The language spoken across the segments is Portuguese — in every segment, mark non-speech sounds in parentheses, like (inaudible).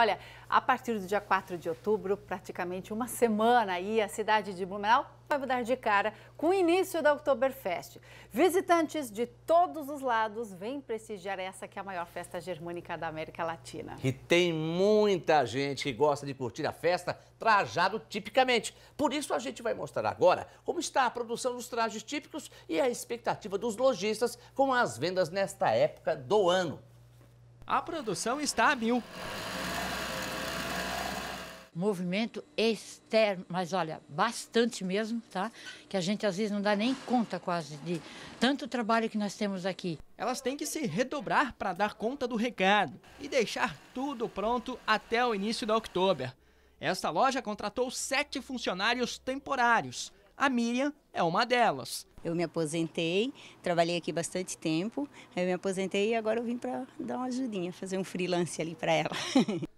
Olha, a partir do dia 4 de outubro, praticamente uma semana aí, a cidade de Blumenau vai mudar de cara com o início da Oktoberfest. Visitantes de todos os lados vêm prestigiar essa que é a maior festa germânica da América Latina. E tem muita gente que gosta de curtir a festa trajado tipicamente. Por isso a gente vai mostrar agora como está a produção dos trajes típicos e a expectativa dos lojistas com as vendas nesta época do ano. A produção está a mil movimento externo, mas olha, bastante mesmo, tá? Que a gente às vezes não dá nem conta quase de tanto trabalho que nós temos aqui. Elas têm que se redobrar para dar conta do recado e deixar tudo pronto até o início da outubro. Esta loja contratou sete funcionários temporários. A Miriam é uma delas. Eu me aposentei, trabalhei aqui bastante tempo, eu me aposentei e agora eu vim para dar uma ajudinha, fazer um freelance ali para ela. (laughs)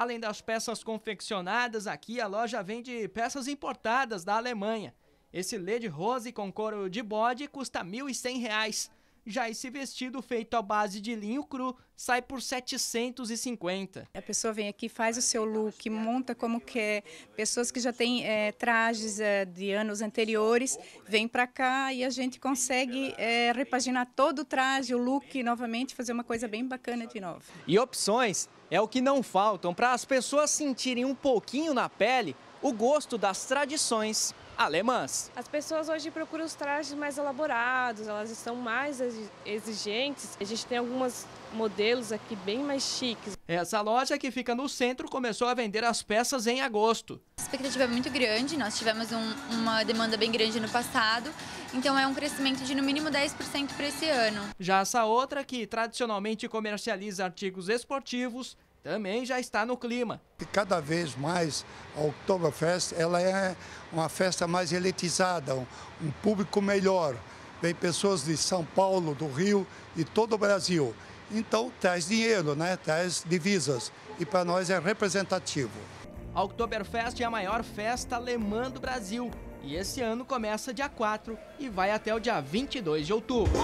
Além das peças confeccionadas, aqui a loja vende peças importadas da Alemanha. Esse led rose com couro de bode custa R$ 1.100. Já esse vestido feito à base de linho cru sai por 750. A pessoa vem aqui, faz o seu look, monta como quer. Pessoas que já têm é, trajes é, de anos anteriores vêm para cá e a gente consegue é, repaginar todo o traje, o look novamente, fazer uma coisa bem bacana de novo. E opções é o que não faltam para as pessoas sentirem um pouquinho na pele o gosto das tradições alemãs. As pessoas hoje procuram os trajes mais elaborados, elas estão mais exigentes. A gente tem alguns modelos aqui bem mais chiques. Essa loja que fica no centro começou a vender as peças em agosto. A expectativa é muito grande, nós tivemos um, uma demanda bem grande no passado, então é um crescimento de no mínimo 10% para esse ano. Já essa outra, que tradicionalmente comercializa artigos esportivos, também já está no clima. cada vez mais a Oktoberfest ela é uma festa mais elitizada, um, público melhor. Vem pessoas de São Paulo, do Rio e todo o Brasil. Então traz dinheiro, né? traz divisas e para nós é representativo. A Oktoberfest é a maior festa alemã do Brasil e esse ano começa dia 4 e vai até o dia 22 de outubro.